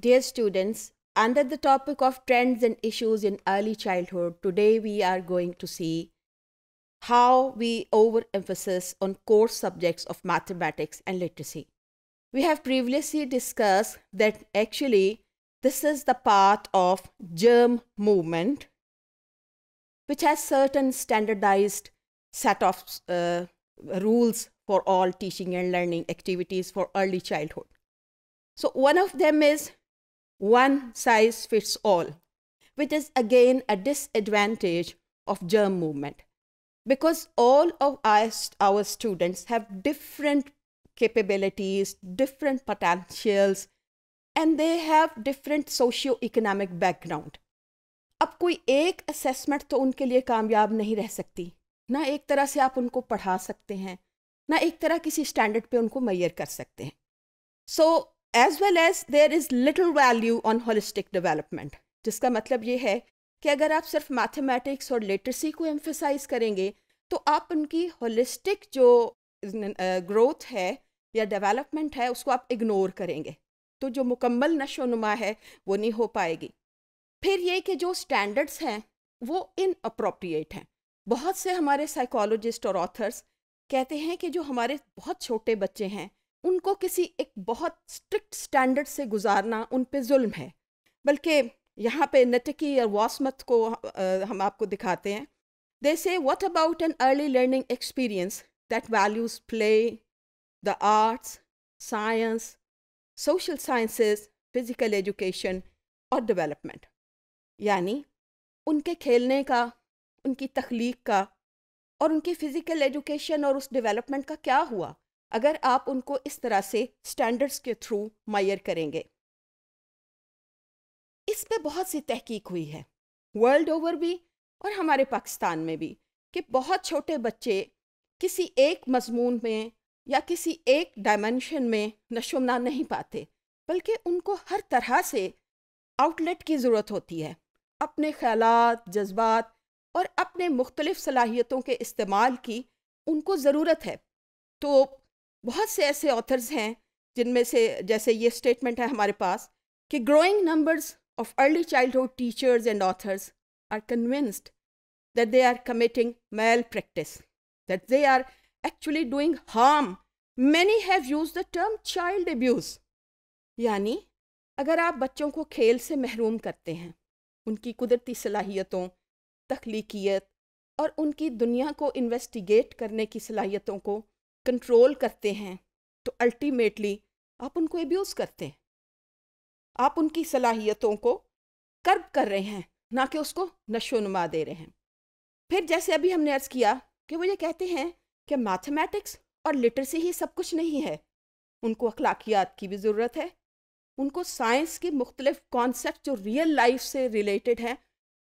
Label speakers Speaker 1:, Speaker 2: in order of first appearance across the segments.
Speaker 1: Dear students, under the topic of trends and issues in early childhood, today we are going to see how we overemphasis on core subjects of mathematics and literacy. We have previously discussed that actually this is the path of germ movement, which has certain standardized set of uh, rules for all teaching and learning activities for early childhood. So one of them is one size fits all, which is again a disadvantage of germ movement because all of us, our students have different capabilities, different potentials, and they have different socio-economic background. अब कोई एक assessment तो उनके लिए कामयाब नहीं रह सकती ना एक तरह से आप उनको पढ़ा सकते हैं ना एक तरह किसी स्टैंडर्ड पे उनको मैयर कर सकते हैं so so, as well as there is little value on holistic development जिसका मतलब ये है कि अगर आप सिर्फ मैथमेटिक्स और लिटरेसी को एम्फेसाइज करेंगे तो आप उनकी होलिस्टिक जो ग्रोथ है या डेवलपमेंट है उसको आप इग्नोर करेंगे तो जो मुकम्मल नशो नुमा है वो नहीं हो पाएगी फिर ये कि जो स्टैंडर्ड्स हैं वो इन अप्रोप्रिएट हैं बहुत से हमारे साइकोलॉजिस्ट और ऑथर्स कहते हैं कि जो हमारे बहुत छोटे बच्चे हैं उनको किसी एक बहुत स्ट्रिक्ट स्टैंडर्ड से गुजारना उन पर जुल्म है बल्कि यहाँ पे नटकी और वासमत को हम आपको दिखाते हैं they say what about an early learning experience that values play the arts science social sciences physical education और डेवलपमेंट यानी उनके खेलने का उनकी तख्लीक का और उनकी फ़िज़िकल एजुकेशन और उस डेवलपमेंट का क्या हुआ अगर आप उनको इस तरह से स्टैंडर्ड्स के थ्रू मायर करेंगे इस पे बहुत सी तहकीक हुई है वर्ल्ड ओवर भी और हमारे पाकिस्तान में भी कि बहुत छोटे बच्चे किसी एक मजमून में या किसी एक डायमेंशन में नशोमना नहीं पाते बल्कि उनको हर तरह से आउटलेट की ज़रूरत होती है अपने ख्याल जज्बात और अपने मुख्तलिफ सलाहियतों के इस्तेमाल की उनको ज़रूरत है तो बहुत से ऐसे ऑथर्स हैं जिनमें से जैसे ये स्टेटमेंट है हमारे पास कि growing numbers of early childhood teachers and authors convinced that they are committing malpractice that they are actually doing harm many have use the term child abuse. यानी अगर आप बच्चों को खेल से महरूम करते हैं उनकी कुदरती सलाहियतों तख्लीकियत और उनकी दुनिया को इन्वेस्टिगेट करने की सलाहियतों को कंट्रोल करते हैं तो अल्टीमेटली आप उनको एब्यूज़ करते हैं आप उनकी सलाहियतों को कर्ब कर रहे हैं ना कि उसको नशो नुमा दे रहे हैं फिर जैसे अभी हमने अर्ज़ किया कि वो ये कहते हैं कि मैथमेटिक्स और लिटरेसी ही सब कुछ नहीं है उनको अखलाकियात की भी ज़रूरत है उनको साइंस के मुख्तलिफ कॉन्सेप्ट जो रियल लाइफ से रिलेटेड हैं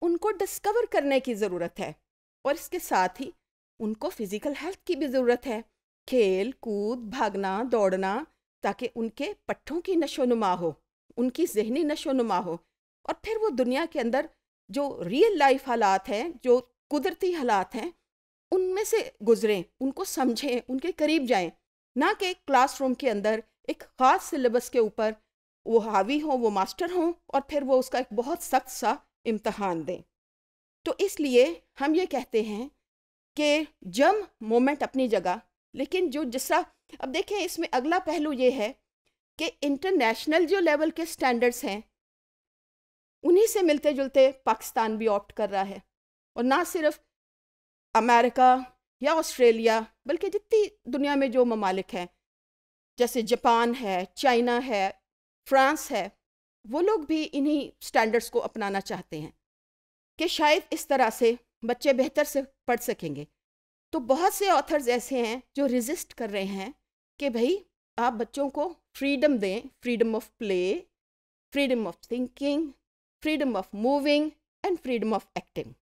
Speaker 1: उनको डिस्कवर करने की ज़रूरत है और इसके साथ ही उनको फ़िज़िकल हेल्थ की भी ज़रूरत है खेल कूद भागना दौड़ना ताकि उनके पट्ठों की नशोनुमा हो उनकी जहनी नशोनुमा हो और फिर वो दुनिया के अंदर जो रियल लाइफ हालात हैं जो कुदरती हालात हैं उनमें से गुजरें उनको समझें उनके करीब जाएं ना कि क्लासरूम के अंदर एक ख़ास सिलेबस के ऊपर वो हावी हों वो मास्टर हों और फिर वो उसका एक बहुत सख्त सा इम्तहान दें तो इसलिए हम ये कहते हैं कि जम मोमेंट अपनी जगह लेकिन जो जिसका अब देखें इसमें अगला पहलू ये है कि इंटरनेशनल जो लेवल के स्टैंडर्ड्स हैं उन्हीं से मिलते जुलते पाकिस्तान भी ऑप्ट कर रहा है और ना सिर्फ अमेरिका या ऑस्ट्रेलिया बल्कि जितनी दुनिया में जो ममालिक हैं जैसे जापान है चाइना है फ्रांस है वो लोग भी इन्हीं स्टैंडर्ड्स को अपनाना चाहते हैं कि शायद इस तरह से बच्चे बेहतर से पढ़ सकेंगे तो बहुत से ऑथर्स ऐसे हैं जो रिजिस्ट कर रहे हैं कि भाई आप बच्चों को फ्रीडम दें freedom of play freedom of thinking freedom of moving and freedom of acting